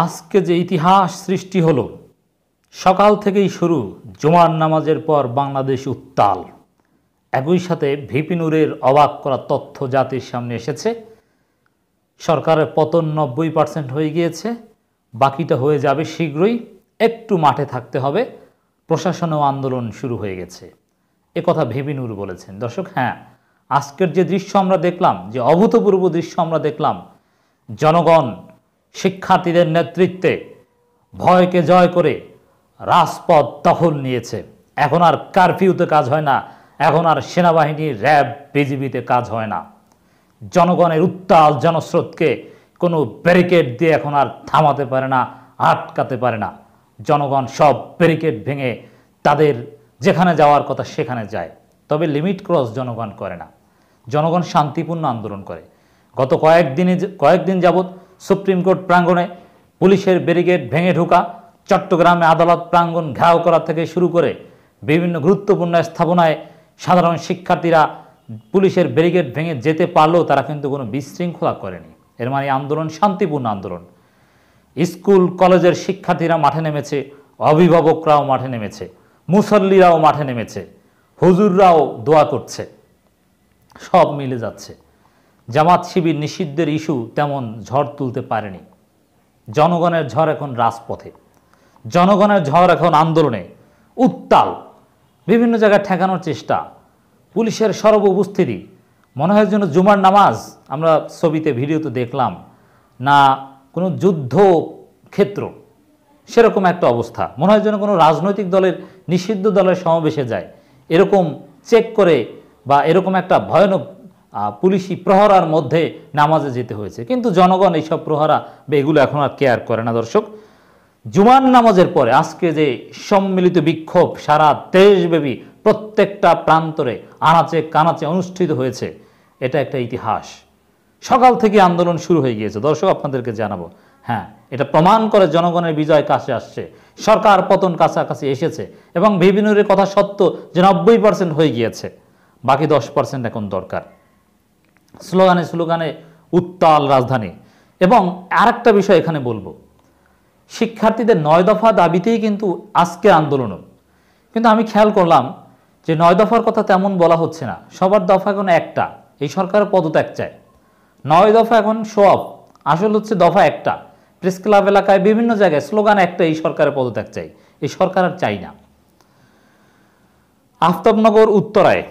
আজকে যে ইতিহাস সৃষ্টি হলো সকাল থেকেই শুরু জুমার নামাজের পর বাংলাদেশ উত্তাল একই সাথে ভিপি নূরের অবাক করা তথ্য জাতির সামনে এসেছে সরকারের পতন নব্বই পার্সেন্ট হয়ে গিয়েছে বাকিটা হয়ে যাবে শীঘ্রই একটু মাঠে থাকতে হবে প্রশাসনও আন্দোলন শুরু হয়ে গেছে কথা ভিপি নূর বলেছেন দর্শক হ্যাঁ আজকের যে দৃশ্য আমরা দেখলাম যে অভূতপূর্ব দৃশ্য আমরা দেখলাম জনগণ শিক্ষার্থীদের নেতৃত্বে ভয়কে জয় করে রাজপথ দখল নিয়েছে এখন আর কারফিউতে কাজ হয় না এখন আর সেনাবাহিনী র্যাব বিজিবিতে কাজ হয় না জনগণের উত্তাল জনস্রোতকে কোনো ব্যারিকেড দিয়ে এখন আর থামাতে পারে না আটকাতে পারে না জনগণ সব ব্যারিকেড ভেঙে তাদের যেখানে যাওয়ার কথা সেখানে যায় তবে লিমিট ক্রস জনগণ করে না জনগণ শান্তিপূর্ণ আন্দোলন করে গত কয়েকদিনে কয়েকদিন যাবত সুপ্রিম কোর্ট প্রাঙ্গণে পুলিশের ব্যারিকেড ভেঙে ঢোকা চট্টগ্রামে আদালত প্রাঙ্গণ ঘাও করা থেকে শুরু করে বিভিন্ন গুরুত্বপূর্ণ স্থাপনায় সাধারণ শিক্ষার্থীরা পুলিশের ব্যারিকেড ভেঙে যেতে পারলেও তারা কিন্তু কোনো বিশৃঙ্খলা করেনি এর মানে আন্দোলন শান্তিপূর্ণ আন্দোলন স্কুল কলেজের শিক্ষার্থীরা মাঠে নেমেছে অভিভাবকরাও মাঠে নেমেছে মুসল্লিরাও মাঠে নেমেছে হুজুররাও দোয়া করছে সব মিলে যাচ্ছে জামাত শিবির নিষিদ্ধের ইস্যু তেমন ঝড় তুলতে পারেনি জনগণের ঝড় এখন রাজপথে জনগণের ঝড় এখন আন্দোলনে উত্তাল বিভিন্ন জায়গায় ঠেকানোর চেষ্টা পুলিশের সর্ব উপস্থিতি মনে হয় যেন জুমার নামাজ আমরা ছবিতে ভিডিওতে দেখলাম না কোনো যুদ্ধ ক্ষেত্র সেরকম একটা অবস্থা মনে হয় যেন কোনো রাজনৈতিক দলের নিষিদ্ধ দলের সমাবেশে যায় এরকম চেক করে বা এরকম একটা ভয়ানক পুলিশি প্রহরার মধ্যে নামাজে যেতে হয়েছে কিন্তু জনগণ এইসব প্রহরা বা এগুলো এখন আর কেয়ার করে না দর্শক জুমান নামাজের পরে আজকে যে সম্মিলিত বিক্ষোভ সারা দেশব্যাপী প্রত্যেকটা প্রান্তরে আনাচে কানাচে অনুষ্ঠিত হয়েছে এটা একটা ইতিহাস সকাল থেকে আন্দোলন শুরু হয়ে গিয়েছে দর্শক আপনাদেরকে জানাবো হ্যাঁ এটা প্রমাণ করে জনগণের বিজয় কাছে আসছে সরকার পতন কাছাকাছি এসেছে এবং বিভিন্ন কথা সত্য যে নব্বই পার্সেন্ট হয়ে গিয়েছে বাকি দশ পার্সেন্ট এখন দরকার স্লোগানে স্লোগানে উত্তাল রাজধানী এবং আরেকটা বিষয় এখানে বলবো শিক্ষার্থীদের নয় দফা দাবিতেই কিন্তু আজকে আন্দোলনও কিন্তু আমি খেয়াল করলাম যে নয় দফার কথা তেমন বলা হচ্ছে না সবার দফা এখন একটা এই সরকার পদত্যাগ চায় নয় দফা এখন শো অফ আসল হচ্ছে দফা একটা প্রেস ক্লাব এলাকায় বিভিন্ন জায়গায় স্লোগান একটা এই সরকারের পদত্যাগ চাই এই সরকার আর চাই না আফতাবনগর উত্তরায়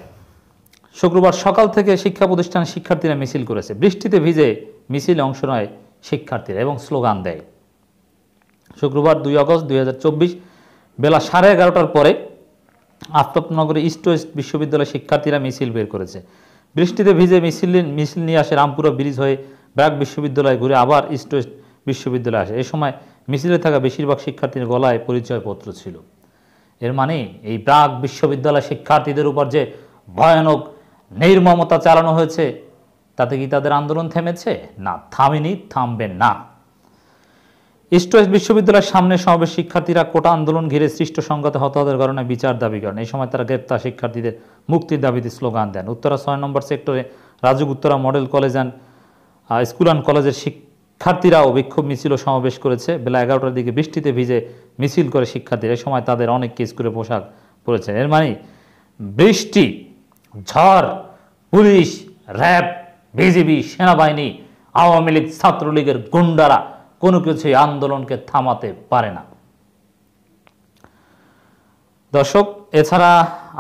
শুক্রবার সকাল থেকে শিক্ষা প্রতিষ্ঠানের শিক্ষার্থীরা মিছিল করেছে বৃষ্টিতে ভিজে মিছিলে অংশ নেয় শিক্ষার্থীরা এবং স্লোগান দেয় শুক্রবার দুই আগস্ট দুই বেলা সাড়ে এগারোটার পরে আফতাবনগরে ইস্ট ওয়েস্ট বিশ্ববিদ্যালয়ের শিক্ষার্থীরা মিছিল বের করেছে বৃষ্টিতে ভিজে মিছিল মিছিল নিয়ে আসে রামপুরা ব্রিজ হয়ে ব্র্যাক বিশ্ববিদ্যালয় ঘুরে আবার ইস্ট ওয়েস্ট বিশ্ববিদ্যালয়ে আসে এ সময় মিছিলে থাকা বেশিরভাগ শিক্ষার্থীর গলায় পরিচয়পত্র ছিল এর মানে এই ব্রাক বিশ্ববিদ্যালয় শিক্ষার্থীদের উপর যে ভয়ানক নির্মমতা চালানো হয়েছে তাতে কি তাদের আন্দোলন থেমেছে না থামেনি থামবে না ইস্ট বিশ্ববিদ্যালয়ের সামনে সমাবেশ শিক্ষার্থীরা কোটা আন্দোলন ঘিরে সৃষ্ট সংঘাতে হতাহতের কারণে বিচার দাবি করেন এই সময় তারা গ্রেপ্তার শিক্ষার্থীদের মুক্তির দাবিতে স্লোগান দেন উত্তরা ছয় নম্বর সেক্টরে Rajuk Uttara model college and school and কলেজের শিক্ষার্থীরাও বিক্ষোভ মিছিল সমাবেশ করেছে বেলা এগারোটার দিকে বৃষ্টিতে ভিজে মিছিল করে শিক্ষার্থীরা এই সময় তাদের অনেককে স্কুলে পোশাক পরেছেন এর মানে বৃষ্টি ঝড় পুলিশ র্যাব বিজিবি সেনাবাহিনী আওয়ামী লীগ ছাত্রলীগের গুন্ডারা কোনো কিছুই আন্দোলনকে থামাতে পারে না দর্শক এছাড়া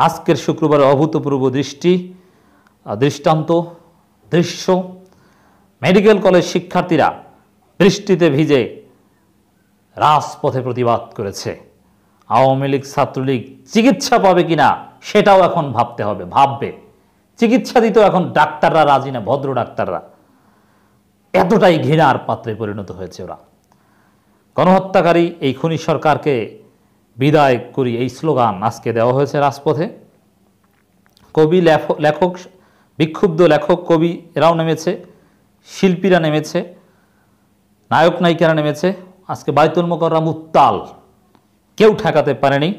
আজকের শুক্রবারের অভূতপূর্ব দৃষ্টি দৃষ্টান্ত দৃশ্য মেডিকেল কলেজ শিক্ষার্থীরা বৃষ্টিতে ভিজে রাজপথে প্রতিবাদ করেছে আওয়ামী লীগ ছাত্রলীগ চিকিৎসা পাবে কিনা সেটাও এখন ভাবতে হবে ভাববে চিকিৎসা দিতেও এখন ডাক্তাররা রাজি না ভদ্র ডাক্তাররা এতটাই ঘৃণার পাত্রে পরিণত হয়েছে ওরা গণহত্যাকারী এই খুনি সরকারকে বিদায় করি এই স্লোগান আজকে দেওয়া হয়েছে রাজপথে কবি লেখক বিক্ষুব্ধ লেখক কবি এরাও নেমেছে শিল্পীরা নেমেছে নায়ক নায়িকারা নেমেছে আজকে বায়তুল মকররা উত্তাল কেউ ঠেকাতে পারেনি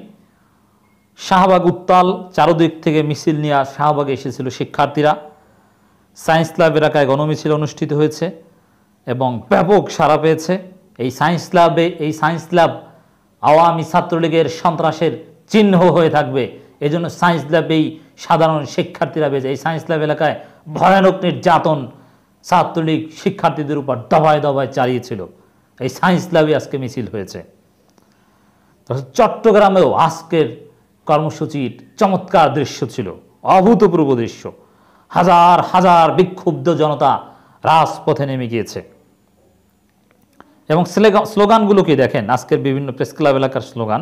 শাহবাগ উত্তাল চারোদিক থেকে মিছিল নিয়ে শাহবাগে এসেছিল শিক্ষার্থীরা সায়েন্স ক্লাব এলাকায় গণমিছিল অনুষ্ঠিত হয়েছে এবং ব্যাপক সাড়া পেয়েছে এই সায়েন্স ক্লাবে এই সায়েন্স ক্লাব আওয়ামী ছাত্রলীগের সন্ত্রাসের চিহ্ন হয়ে থাকবে এজন্য সায়েন্স ক্লাবেই সাধারণ শিক্ষার্থীরা পেয়েছে এই সায়েন্স ক্লাব এলাকায় ভয়ানক নির্যাতন ছাত্রলীগ শিক্ষার্থীদের উপর দবায় দবায় চালিয়েছিল এই সায়েন্স ক্লাবে আজকে মিছিল হয়েছে চট্টগ্রামেও আজকের কর্মসূচির চমৎকার দৃশ্য ছিল অভূতপূর্ব দৃশ্য হাজার হাজার বিক্ষুব্ধ জনতা রাজপথে নেমে গিয়েছে এবং স্লোগানগুলোকে দেখেন আজকের বিভিন্ন প্রেস ক্লাব এলাকার স্লোগান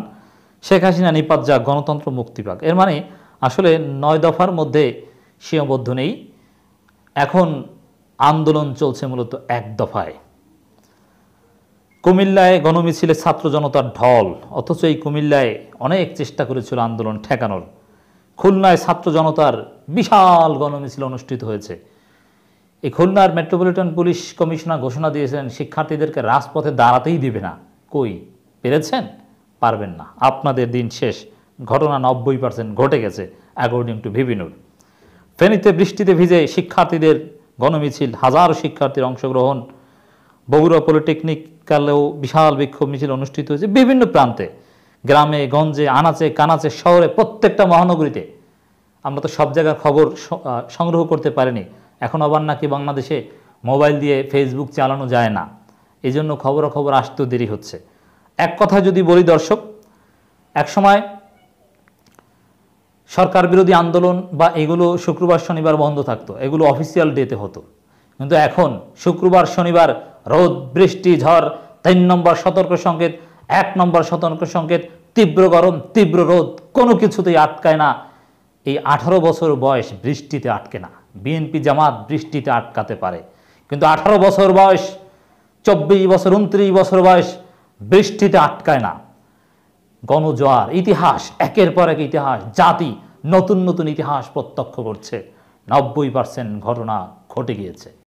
শেখ হাসিনা নিপাত যা গণতন্ত্র মুক্তি পাক এর মানে আসলে নয় দফার মধ্যে সীমাবদ্ধ নেই এখন আন্দোলন চলছে মূলত এক দফায় কুমিল্লায় গণমিছিলে ছাত্র জনতার ঢল অথচ এই কুমিল্লায় অনেক চেষ্টা করেছিল আন্দোলন ঠেকানোর খুলনায় ছাত্র জনতার বিশাল গণমিছিল অনুষ্ঠিত হয়েছে এই খুলনার মেট্রোপলিটন পুলিশ কমিশনার ঘোষণা দিয়েছেন শিক্ষার্থীদেরকে রাজপথে দাঁড়াতেই দিবে না কই পেরেছেন পারবেন না আপনাদের দিন শেষ ঘটনা নব্বই পার্সেন্ট ঘটে গেছে অ্যাকর্ডিং টু ভিবিনুর ফেনীতে বৃষ্টিতে ভিজে শিক্ষার্থীদের গণমিছিল হাজার শিক্ষার্থীর অংশগ্রহণ বগুড়া পলিটেকনিক্যালেও বিশাল বিক্ষোভ মিছিল অনুষ্ঠিত হয়েছে বিভিন্ন প্রান্তে গ্রামে গঞ্জে আনাচে কানাচে শহরে প্রত্যেকটা মহানগরীতে আমরা তো সব জায়গার খবর সংগ্রহ করতে পারিনি এখন আবার নাকি বাংলাদেশে মোবাইল দিয়ে ফেসবুক চালানো যায় না এই জন্য খবরাখবর আসতেও দেরি হচ্ছে এক কথা যদি বলি দর্শক এক সময় সরকার বিরোধী আন্দোলন বা এগুলো শুক্রবার শনিবার বন্ধ থাকতো এগুলো অফিসিয়াল ডেতে হতো কিন্তু এখন শুক্রবার শনিবার রোদ বৃষ্টি ঝড় তিন নম্বর সতর্ক সংকেত এক নম্বর সতর্ক সংকেত তীব্র গরম তীব্র রোদ কোনো কিছুতেই আটকায় না এই আঠারো বছর বয়স বৃষ্টিতে আটকে না বিএনপি জামাত বৃষ্টিতে আটকাতে পারে কিন্তু আঠারো বছর বয়স চব্বিশ বছর উনত্রিশ বছর বয়স বৃষ্টিতে আটকায় না গণজোয়ার ইতিহাস একের পর এক ইতিহাস জাতি নতুন নতুন ইতিহাস প্রত্যক্ষ করছে নব্বই পার্সেন্ট ঘটনা ঘটে গিয়েছে